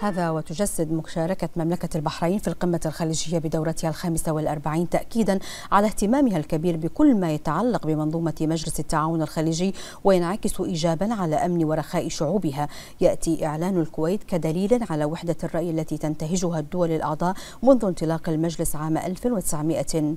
هذا وتجسد مشاركة مملكة البحرين في القمة الخليجية بدورتها الخامسة والأربعين تأكيدا على اهتمامها الكبير بكل ما يتعلق بمنظومة مجلس التعاون الخليجي وينعكس إيجابا على أمن ورخاء شعوبها يأتي إعلان الكويت كدليل على وحدة الرأي التي تنتهجها الدول الأعضاء منذ انطلاق المجلس عام 1981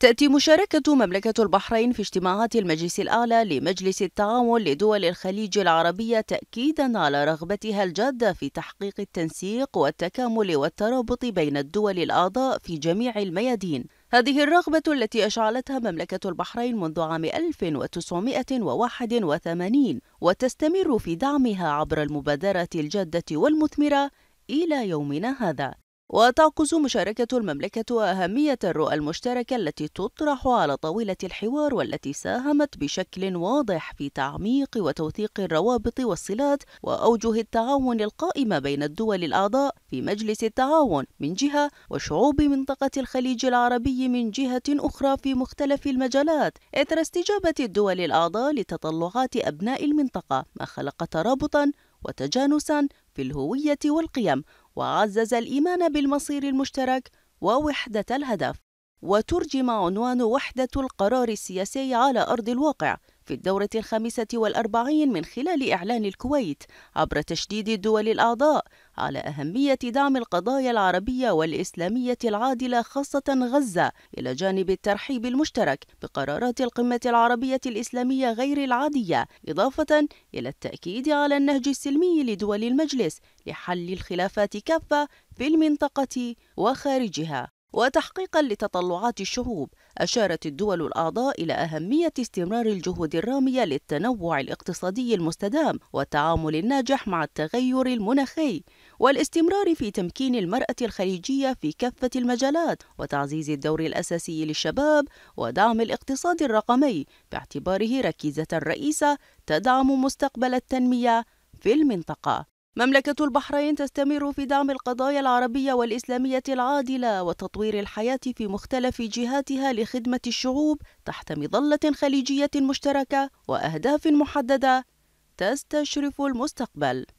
تأتي مشاركة مملكة البحرين في اجتماعات المجلس الأعلى لمجلس التعاون لدول الخليج العربية تأكيدا على رغبتها الجادة في تحقيق التنسيق والتكامل والترابط بين الدول الأعضاء في جميع الميادين هذه الرغبة التي أشعلتها مملكة البحرين منذ عام 1981 وتستمر في دعمها عبر المبادرة الجادة والمثمرة إلى يومنا هذا وتعكس مشاركة المملكة أهمية الرؤى المشتركة التي تطرح على طاولة الحوار والتي ساهمت بشكل واضح في تعميق وتوثيق الروابط والصلات وأوجه التعاون القائمة بين الدول الأعضاء في مجلس التعاون من جهة وشعوب منطقة الخليج العربي من جهة أخرى في مختلف المجالات إثر استجابة الدول الأعضاء لتطلعات أبناء المنطقة ما خلق ترابطا وتجانسا في الهوية والقيم وعزز الإيمان بالمصير المشترك ووحدة الهدف وترجم عنوان وحدة القرار السياسي على أرض الواقع في الدورة الخامسة والأربعين من خلال إعلان الكويت عبر تشديد الدول الأعضاء على أهمية دعم القضايا العربية والإسلامية العادلة خاصة غزة إلى جانب الترحيب المشترك بقرارات القمة العربية الإسلامية غير العادية إضافة إلى التأكيد على النهج السلمي لدول المجلس لحل الخلافات كافة في المنطقة وخارجها وتحقيقا لتطلعات الشعوب أشارت الدول الأعضاء إلى أهمية استمرار الجهود الرامية للتنوع الاقتصادي المستدام والتعامل الناجح مع التغير المناخي والاستمرار في تمكين المرأة الخليجية في كافة المجالات وتعزيز الدور الأساسي للشباب ودعم الاقتصاد الرقمي باعتباره ركيزة رئيسة تدعم مستقبل التنمية في المنطقة مملكة البحرين تستمر في دعم القضايا العربية والإسلامية العادلة وتطوير الحياة في مختلف جهاتها لخدمة الشعوب تحت مظلة خليجية مشتركة وأهداف محددة تستشرف المستقبل